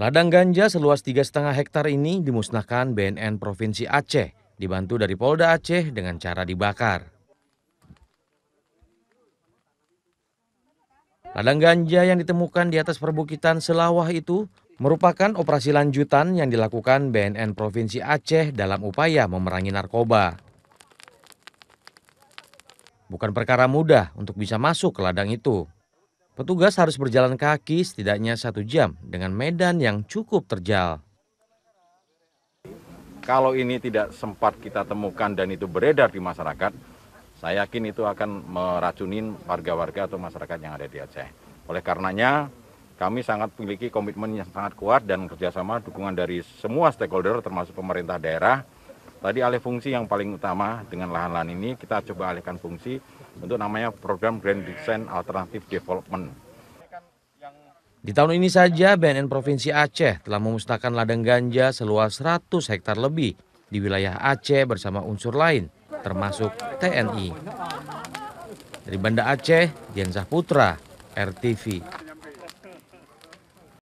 Ladang ganja seluas 3,5 hektar ini dimusnahkan BNN Provinsi Aceh, dibantu dari Polda Aceh dengan cara dibakar. Ladang ganja yang ditemukan di atas perbukitan Selawah itu merupakan operasi lanjutan yang dilakukan BNN Provinsi Aceh dalam upaya memerangi narkoba. Bukan perkara mudah untuk bisa masuk ke ladang itu. Petugas harus berjalan kaki setidaknya satu jam dengan medan yang cukup terjal. Kalau ini tidak sempat kita temukan dan itu beredar di masyarakat, saya yakin itu akan meracunin warga-warga atau masyarakat yang ada di Aceh. Oleh karenanya, kami sangat memiliki komitmen yang sangat kuat dan kerjasama dukungan dari semua stakeholder termasuk pemerintah daerah, Tadi alih fungsi yang paling utama dengan lahan-lahan ini kita coba alihkan fungsi untuk namanya program Grand Design Alternative Development. Di tahun ini saja BNN Provinsi Aceh telah memusnahkan ladang ganja seluas 100 hektar lebih di wilayah Aceh bersama unsur lain termasuk TNI. Dari Banda Aceh, Dian Putra, RTV.